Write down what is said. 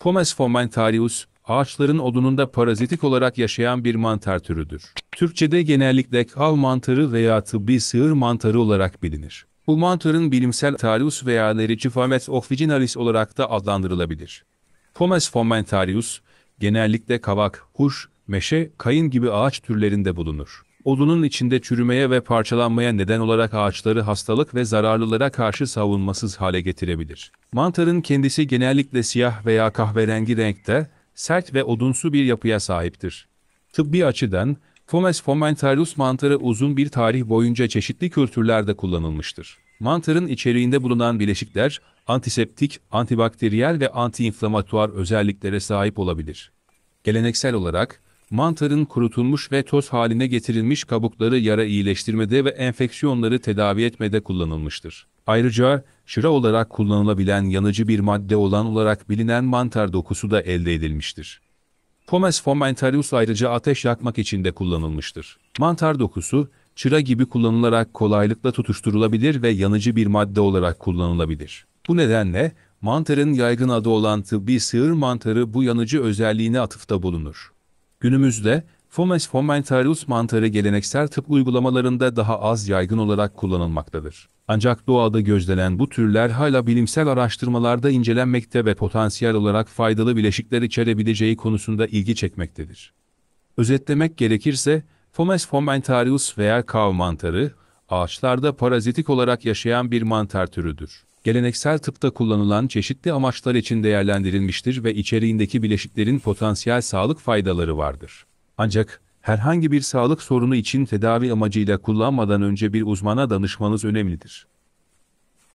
Pomes fomentarius, ağaçların odununda parazitik olarak yaşayan bir mantar türüdür. Türkçe'de genellikle kal mantarı veya tıbbi sığır mantarı olarak bilinir. Bu mantarın bilimsel Tarius veya Lericifamet officinalis olarak da adlandırılabilir. Pomes fomentarius, genellikle kavak, huş, meşe, kayın gibi ağaç türlerinde bulunur odunun içinde çürümeye ve parçalanmaya neden olarak ağaçları hastalık ve zararlılara karşı savunmasız hale getirebilir. Mantarın kendisi genellikle siyah veya kahverengi renkte, sert ve odunsu bir yapıya sahiptir. Tıbbi açıdan, Fomes fomentarus mantarı uzun bir tarih boyunca çeşitli kültürlerde kullanılmıştır. Mantarın içeriğinde bulunan bileşikler, antiseptik, antibakteriyel ve antiinflamatuar özelliklere sahip olabilir. Geleneksel olarak, Mantarın kurutulmuş ve toz haline getirilmiş kabukları yara iyileştirmede ve enfeksiyonları tedavi etmede kullanılmıştır. Ayrıca şıra olarak kullanılabilen yanıcı bir madde olan olarak bilinen mantar dokusu da elde edilmiştir. Pomes fomentarius ayrıca ateş yakmak için de kullanılmıştır. Mantar dokusu, çıra gibi kullanılarak kolaylıkla tutuşturulabilir ve yanıcı bir madde olarak kullanılabilir. Bu nedenle mantarın yaygın adı olan tıbbi sığır mantarı bu yanıcı özelliğine atıfta bulunur. Günümüzde Fomes fomentarius mantarı geleneksel tıp uygulamalarında daha az yaygın olarak kullanılmaktadır. Ancak doğada gözlenen bu türler hala bilimsel araştırmalarda incelenmekte ve potansiyel olarak faydalı bileşikler içerebileceği konusunda ilgi çekmektedir. Özetlemek gerekirse, Fomes fomentarius veya kav mantarı, ağaçlarda parazitik olarak yaşayan bir mantar türüdür geleneksel tıpta kullanılan çeşitli amaçlar için değerlendirilmiştir ve içeriğindeki bileşiklerin potansiyel sağlık faydaları vardır. Ancak herhangi bir sağlık sorunu için tedavi amacıyla kullanmadan önce bir uzmana danışmanız önemlidir.